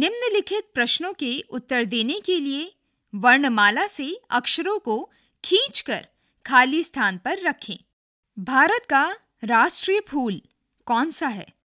निम्नलिखित प्रश्नों के उत्तर देने के लिए वर्णमाला से अक्षरों को खींचकर खाली स्थान पर रखें भारत का राष्ट्रीय फूल कौन सा है